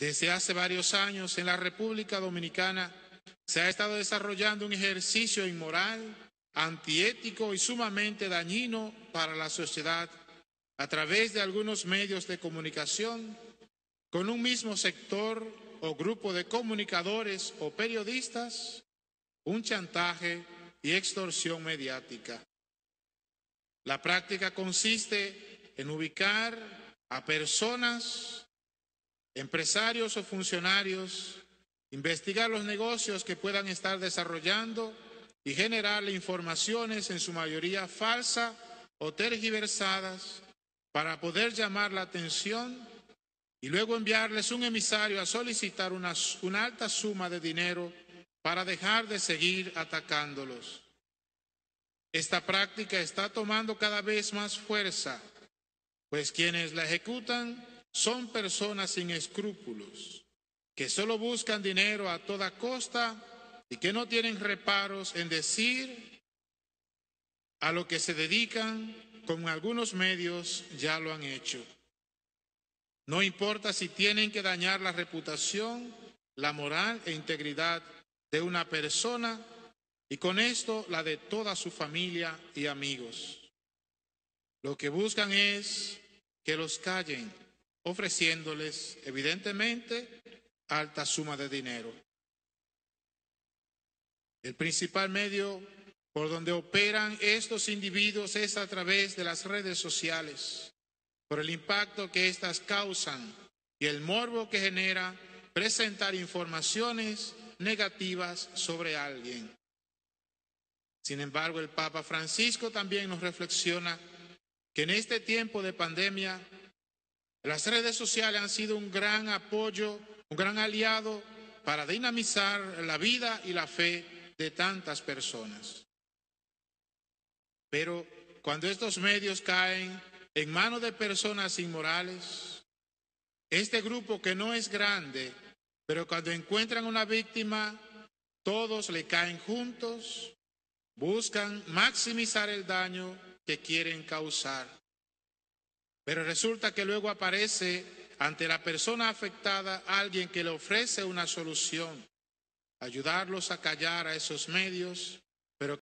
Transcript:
Desde hace varios años en la República Dominicana se ha estado desarrollando un ejercicio inmoral, antiético y sumamente dañino para la sociedad a través de algunos medios de comunicación con un mismo sector o grupo de comunicadores o periodistas, un chantaje y extorsión mediática. La práctica consiste en ubicar a personas empresarios o funcionarios, investigar los negocios que puedan estar desarrollando y generar informaciones en su mayoría falsas o tergiversadas para poder llamar la atención y luego enviarles un emisario a solicitar una, una alta suma de dinero para dejar de seguir atacándolos. Esta práctica está tomando cada vez más fuerza, pues quienes la ejecutan son personas sin escrúpulos, que solo buscan dinero a toda costa y que no tienen reparos en decir a lo que se dedican, con algunos medios ya lo han hecho. No importa si tienen que dañar la reputación, la moral e integridad de una persona y con esto la de toda su familia y amigos. Lo que buscan es que los callen ofreciéndoles evidentemente alta suma de dinero. El principal medio por donde operan estos individuos es a través de las redes sociales, por el impacto que éstas causan y el morbo que genera presentar informaciones negativas sobre alguien. Sin embargo, el Papa Francisco también nos reflexiona que en este tiempo de pandemia las redes sociales han sido un gran apoyo, un gran aliado para dinamizar la vida y la fe de tantas personas. Pero cuando estos medios caen en manos de personas inmorales, este grupo que no es grande, pero cuando encuentran una víctima, todos le caen juntos, buscan maximizar el daño que quieren causar. Pero resulta que luego aparece ante la persona afectada alguien que le ofrece una solución, ayudarlos a callar a esos medios, pero